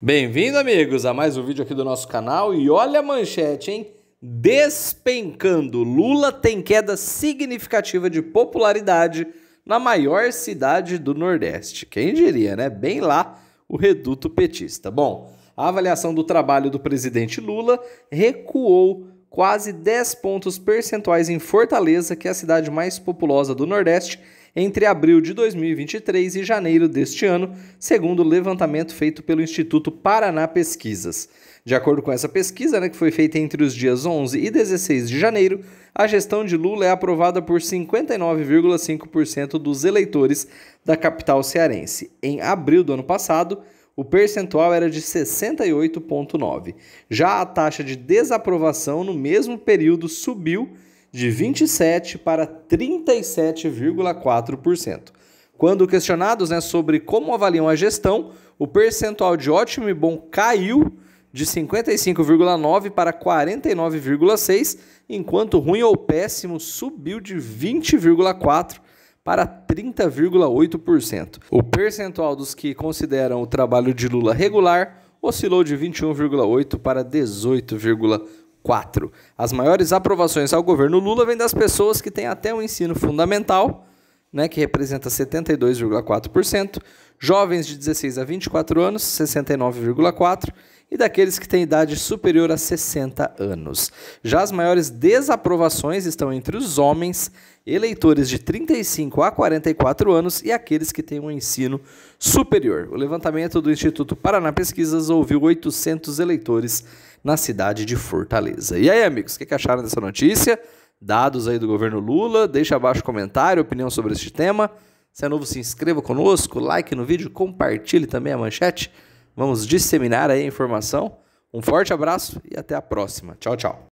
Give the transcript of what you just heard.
Bem-vindo, amigos, a mais um vídeo aqui do nosso canal e olha a manchete, hein? Despencando, Lula tem queda significativa de popularidade na maior cidade do Nordeste. Quem diria, né? Bem lá o reduto petista. Bom, a avaliação do trabalho do presidente Lula recuou quase 10 pontos percentuais em Fortaleza, que é a cidade mais populosa do Nordeste, entre abril de 2023 e janeiro deste ano, segundo o levantamento feito pelo Instituto Paraná Pesquisas. De acordo com essa pesquisa, né, que foi feita entre os dias 11 e 16 de janeiro, a gestão de Lula é aprovada por 59,5% dos eleitores da capital cearense. Em abril do ano passado, o percentual era de 68,9%. Já a taxa de desaprovação no mesmo período subiu de 27 para 37,4%. Quando questionados né, sobre como avaliam a gestão, o percentual de ótimo e bom caiu de 55,9 para 49,6, enquanto ruim ou péssimo subiu de 20,4 para 30,8%. O percentual dos que consideram o trabalho de Lula regular oscilou de 21,8 para 18,8%. 4. As maiores aprovações ao governo Lula vêm das pessoas que têm até o ensino fundamental, né, que representa 72,4%, jovens de 16 a 24 anos, 69,4%, e daqueles que têm idade superior a 60 anos. Já as maiores desaprovações estão entre os homens, eleitores de 35 a 44 anos e aqueles que têm um ensino superior. O levantamento do Instituto Paraná Pesquisas ouviu 800 eleitores na cidade de Fortaleza. E aí, amigos, o que acharam dessa notícia? Dados aí do governo Lula, deixa abaixo comentário, opinião sobre este tema. Se é novo, se inscreva conosco, like no vídeo, compartilhe também a manchete. Vamos disseminar aí a informação. Um forte abraço e até a próxima. Tchau, tchau.